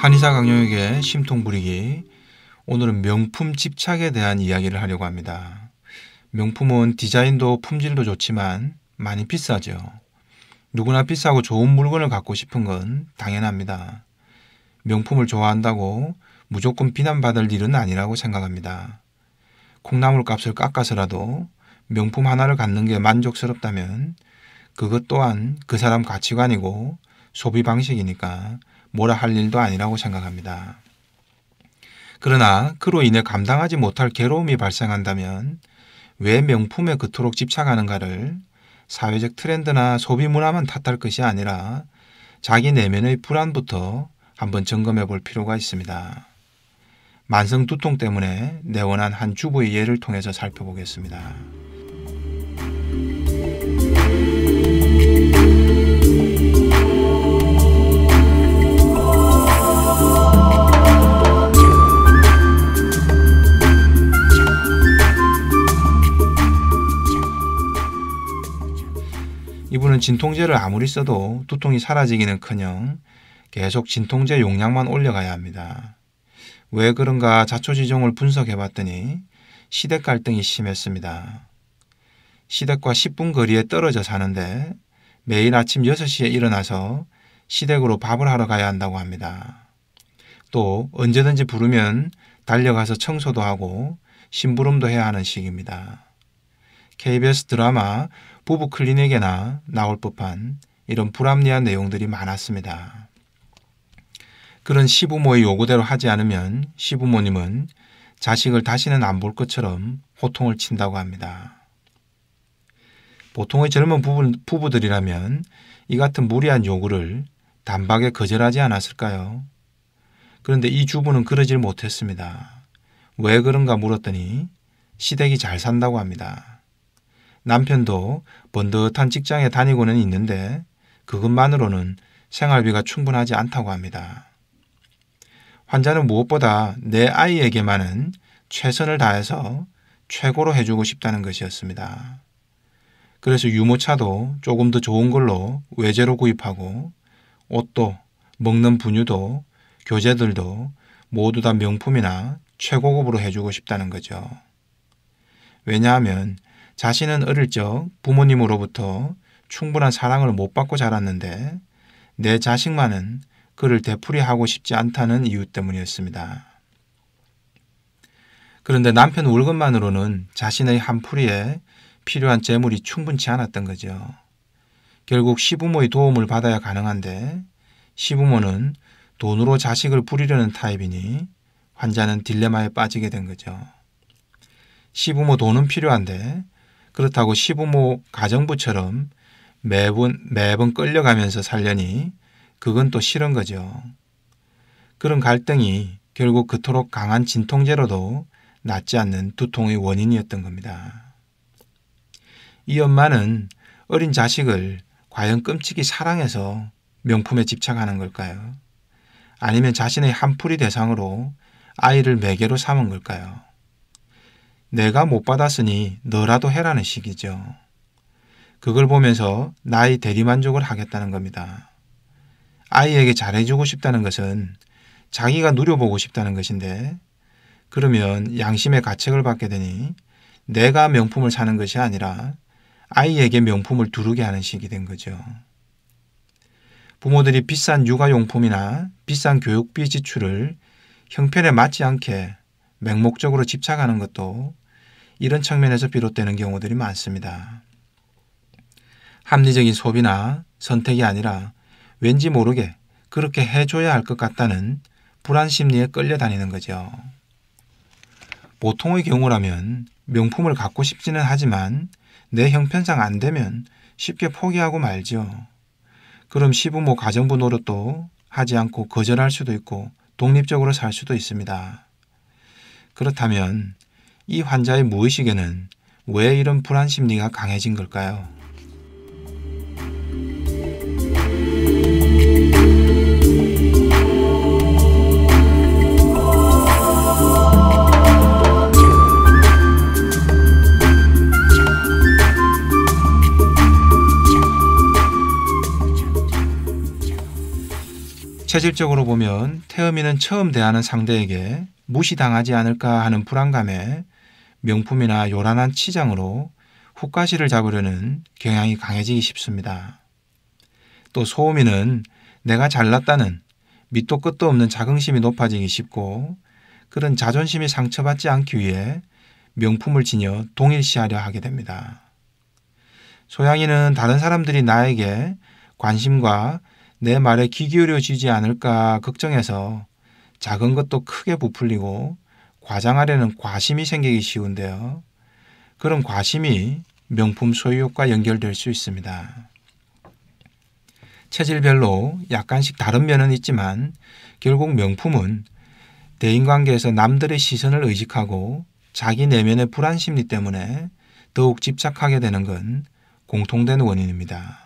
한의사 강영에게 심통 부리기 오늘은 명품 집착에 대한 이야기를 하려고 합니다. 명품은 디자인도 품질도 좋지만 많이 비싸죠. 누구나 비싸고 좋은 물건을 갖고 싶은 건 당연합니다. 명품을 좋아한다고 무조건 비난받을 일은 아니라고 생각합니다. 콩나물 값을 깎아서라도 명품 하나를 갖는 게 만족스럽다면 그것 또한 그 사람 가치관이고 소비 방식이니까 뭐라 할 일도 아니라고 생각합니다. 그러나 그로 인해 감당하지 못할 괴로움이 발생한다면 왜 명품에 그토록 집착하는가를 사회적 트렌드나 소비 문화만 탓할 것이 아니라 자기 내면의 불안부터 한번 점검해 볼 필요가 있습니다. 만성 두통 때문에 내원한 한 주부의 예를 통해서 살펴보겠습니다. 이분은 진통제를 아무리 써도 두통이 사라지기는 커녕 계속 진통제 용량만 올려가야 합니다. 왜 그런가 자초지종을 분석해봤더니 시댁 갈등이 심했습니다. 시댁과 10분 거리에 떨어져 사는데 매일 아침 6시에 일어나서 시댁으로 밥을 하러 가야 한다고 합니다. 또 언제든지 부르면 달려가서 청소도 하고 심부름도 해야 하는 시기입니다. KBS 드라마 부부 클린에게나 나올 법한 이런 불합리한 내용들이 많았습니다. 그런 시부모의 요구대로 하지 않으면 시부모님은 자식을 다시는 안 볼 것처럼 호통을 친다고 합니다. 보통의 젊은 부부, 들이라면이 같은 무리한 요구를 단박에 거절하지 않았을까요? 그런데 이 주부는 그러질 못했습니다. 왜 그런가 물었더니 시댁이 잘 산다고 합니다. 남편도 번듯한 직장에 다니고는 있는데 그것만으로는 생활비가 충분하지 않다고 합니다. 환자는 무엇보다 내 아이에게만은 최선을 다해서 최고로 해주고 싶다는 것이었습니다. 그래서 유모차도 조금 더 좋은 걸로 외제로 구입하고 옷도 먹는 분유도 교재들도 모두 다 명품이나 최고급으로 해주고 싶다는 거죠. 왜냐하면 자신은 어릴 적 부모님으로부터 충분한 사랑을 못 받고 자랐는데 내 자식만은 그를 되풀이하고 싶지 않다는 이유 때문이었습니다. 그런데 남편 월급만으로는 자신의 한풀이에 필요한 재물이 충분치 않았던 거죠. 결국 시부모의 도움을 받아야 가능한데 시부모는 돈으로 자식을 부리려는 타입이니 환자는 딜레마에 빠지게 된 거죠. 시부모 돈은 필요한데 그렇다고 시부모 가정부처럼 매번 매번 끌려가면서 살려니 그건 또 싫은 거죠. 그런 갈등이 결국 그토록 강한 진통제로도 낫지 않는 두통의 원인이었던 겁니다. 이 엄마는 어린 자식을 과연 끔찍이 사랑해서 명품에 집착하는 걸까요? 아니면 자신의 한풀이 대상으로 아이를 매개로 삼은 걸까요? 내가 못 받았으니 너라도 해라는 식이죠. 그걸 보면서 나의 대리만족을 하겠다는 겁니다. 아이에게 잘해주고 싶다는 것은 자기가 누려보고 싶다는 것인데 그러면 양심의 가책을 받게 되니 내가 명품을 사는 것이 아니라 아이에게 명품을 두르게 하는 식이 된 거죠. 부모들이 비싼 육아용품이나 비싼 교육비 지출을 형편에 맞지 않게 맹목적으로 집착하는 것도 이런 측면에서 비롯되는 경우들이 많습니다. 합리적인 소비나 선택이 아니라 왠지 모르게 그렇게 해줘야 할 것 같다는 불안 심리에 끌려다니는 거죠. 보통의 경우라면 명품을 갖고 싶지는 하지만 내 형편상 안 되면 쉽게 포기하고 말죠 그럼 시부모 가정부 노릇도 하지 않고 거절할 수도 있고 독립적으로 살 수도 있습니다. 그렇다면 이 환자의 무의식에는 왜 이런 불안 심리가 강해진 걸까요? 체질적으로 보면 태음이는 처음 대하는 상대에게 무시당하지 않을까 하는 불안감에 명품이나 요란한 치장으로 후가시를 잡으려는 경향이 강해지기 쉽습니다. 또 소음인은 내가 잘났다는 밑도 끝도 없는 자긍심이 높아지기 쉽고 그런 자존심이 상처받지 않기 위해 명품을 지녀 동일시하려 하게 됩니다. 소양이는 다른 사람들이 나에게 관심과 내 말에 귀 기울여 지지 않을까 걱정해서 작은 것도 크게 부풀리고 과장하려는 과심이 생기기 쉬운데요. 그런 과심이 명품 소유욕과 연결될 수 있습니다. 체질별로 약간씩 다른 면은 있지만 결국 명품은 대인관계에서 남들의 시선을 의식하고 자기 내면의 불안심리 때문에 더욱 집착하게 되는 건 공통된 원인입니다.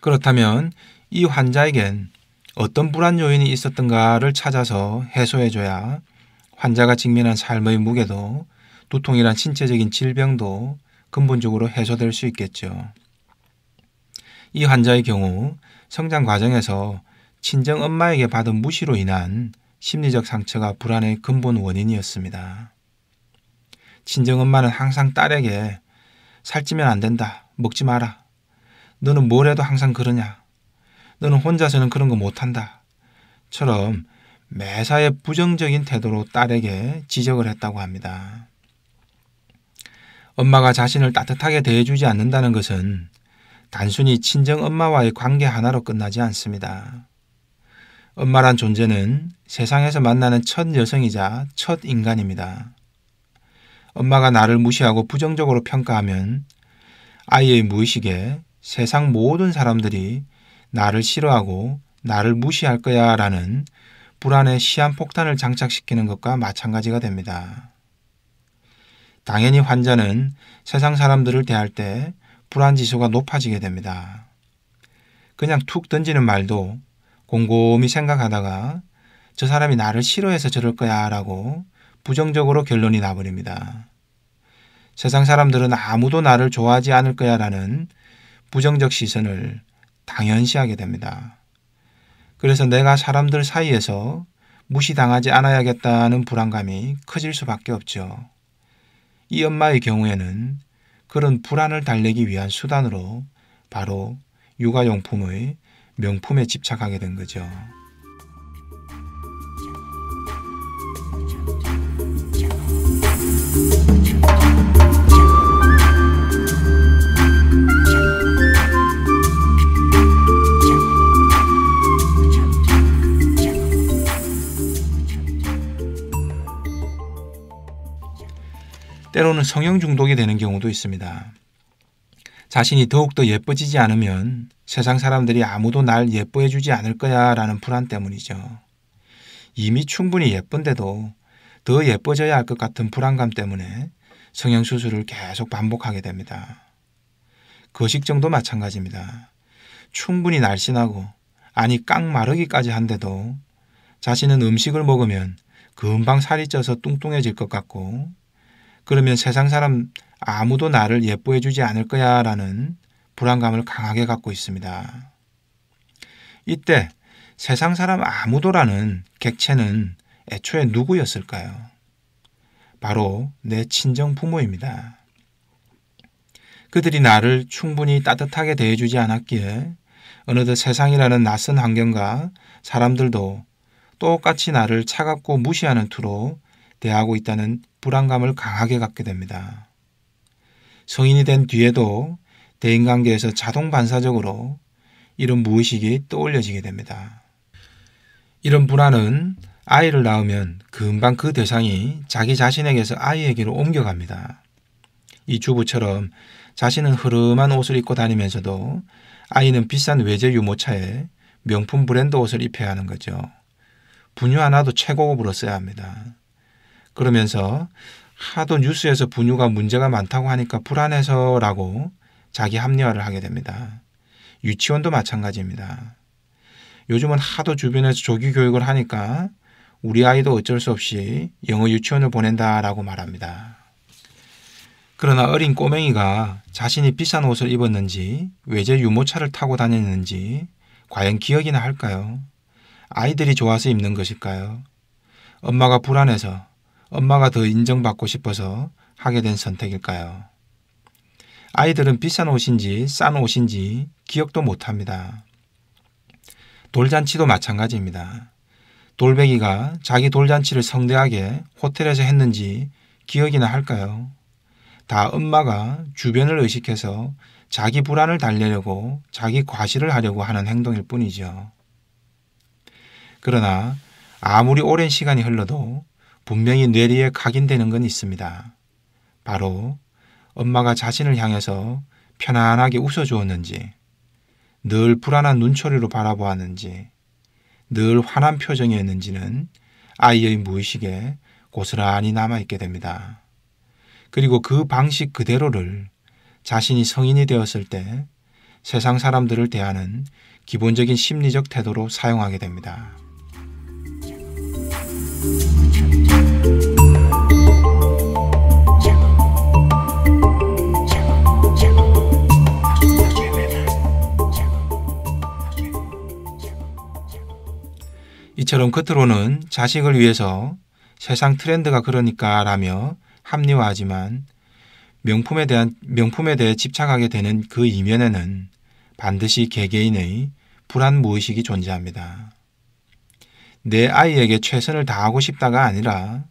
그렇다면 이 환자에겐 어떤 불안 요인이 있었던가를 찾아서 해소해줘야 환자가 직면한 삶의 무게도 두통이란 신체적인 질병도 근본적으로 해소될 수 있겠죠. 이 환자의 경우 성장 과정에서 친정 엄마에게 받은 무시로 인한 심리적 상처가 불안의 근본 원인이었습니다. 친정 엄마는 항상 딸에게 살찌면 안 된다. 먹지 마라. 너는 뭘 해도 항상 그러냐. 너는 혼자서는 그런 거 못한다. 처럼 매사에 부정적인 태도로 딸에게 지적을 했다고 합니다. 엄마가 자신을 따뜻하게 대해주지 않는다는 것은 단순히 친정 엄마와의 관계 하나로 끝나지 않습니다. 엄마란 존재는 세상에서 만나는 첫 여성이자 첫 인간입니다. 엄마가 나를 무시하고 부정적으로 평가하면 아이의 무의식에 세상 모든 사람들이 나를 싫어하고 나를 무시할 거야 라는 불 안에 시한폭탄을 장착시키는 것과 마찬가지가 됩니다. 당연히 환자는 세상 사람들을 대할 때 불안 지수가 높아지게 됩니다. 그냥 툭 던지는 말도 곰곰이 생각하다가 저 사람이 나를 싫어해서 저럴 거야 라고 부정적으로 결론이 나버립니다. 세상 사람들은 아무도 나를 좋아하지 않을 거야 라는 부정적 시선을 당연시하게 됩니다. 그래서 내가 사람들 사이에서 무시당하지 않아야겠다는 불안감이 커질 수밖에 없죠. 이 엄마의 경우에는 그런 불안을 달래기 위한 수단으로 바로 육아용품의 명품에 집착하게 된 거죠. 때로는 성형 중독이 되는 경우도 있습니다. 자신이 더욱더 예뻐지지 않으면 세상 사람들이 아무도 날 예뻐해 주지 않을 거야 라는 불안 때문이죠. 이미 충분히 예쁜데도 더 예뻐져야 할 것 같은 불안감 때문에 성형수술을 계속 반복하게 됩니다. 거식증도 그 마찬가지입니다. 충분히 날씬하고 아니 깡 마르기까지 한데도 자신은 음식을 먹으면 금방 살이 쪄서 뚱뚱해질 것 같고 그러면 세상 사람 아무도 나를 예뻐해 주지 않을 거야 라는 불안감을 강하게 갖고 있습니다. 이때 세상 사람 아무도라는 객체는 애초에 누구였을까요? 바로 내 친정 부모입니다. 그들이 나를 충분히 따뜻하게 대해주지 않았기에 어느덧 세상이라는 낯선 환경과 사람들도 똑같이 나를 차갑고 무시하는 투로 대하고 있다는 불안감을 강하게 갖게 됩니다. 성인이 된 뒤에도 대인관계에서 자동 반사적으로 이런 무의식이 떠올려지게 됩니다. 이런 불안은 아이를 낳으면 금방 그 대상이 자기 자신에게서 아이에게로 옮겨갑니다. 이 주부처럼 자신은 흐름한 옷을 입고 다니면서도 아이는 비싼 외제 유모차에 명품 브랜드 옷을 입혀야 하는 거죠. 분유 하나도 최고급으로 써야 합니다. 그러면서 하도 뉴스에서 분유가 문제가 많다고 하니까 불안해서라고 자기 합리화를 하게 됩니다. 유치원도 마찬가지입니다. 요즘은 하도 주변에서 조기 교육을 하니까 우리 아이도 어쩔 수 없이 영어 유치원을 보낸다라고 말합니다. 그러나 어린 꼬맹이가 자신이 비싼 옷을 입었는지 외제 유모차를 타고 다녔는지 과연 기억이나 할까요? 아이들이 좋아서 입는 것일까요? 엄마가 불안해서 엄마가 더 인정받고 싶어서 하게 된 선택일까요? 아이들은 비싼 옷인지 싼 옷인지 기억도 못합니다. 돌잔치도 마찬가지입니다. 돌베기가 자기 돌잔치를 성대하게 호텔에서 했는지 기억이나 할까요? 다 엄마가 주변을 의식해서 자기 불안을 달래려고 자기 과시를 하려고 하는 행동일 뿐이죠. 그러나 아무리 오랜 시간이 흘러도 분명히 뇌리에 각인되는 건 있습니다. 바로 엄마가 자신을 향해서 편안하게 웃어주었는지, 늘 불안한 눈초리로 바라보았는지, 늘 환한 표정이었는지는 아이의 무의식에 고스란히 남아있게 됩니다. 그리고 그 방식 그대로를 자신이 성인이 되었을 때 세상 사람들을 대하는 기본적인 심리적 태도로 사용하게 됩니다. 이처럼 끝으로는 자식을 위해서 세상 트렌드가 그러니까 라며 합리화하지만 명품에 대한 명품에 대해 집착하게 되는 그 이면에는 반드시 개개인의 불안 무의식이 존재합니다. 내 아이에게 최선을 다하고 싶다가 아니라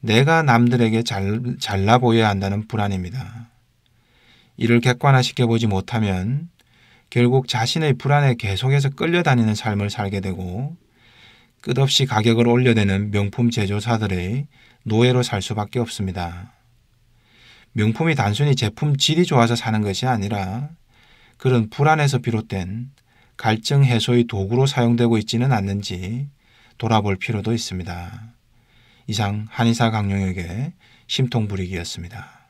내가 남들에게 잘, 잘나 보여야 한다는 불안입니다. 이를 객관화시켜 보지 못하면 결국 자신의 불안에 계속해서 끌려다니는 삶을 살게 되고 끝없이 가격을 올려내는 명품 제조사들의 노예로 살 수밖에 없습니다. 명품이 단순히 제품 질이 좋아서 사는 것이 아니라 그런 불안에서 비롯된 갈증 해소의 도구로 사용되고 있지는 않는지 돌아볼 필요도 있습니다. 이상 한의사 강용에게 심통불이기였습니다.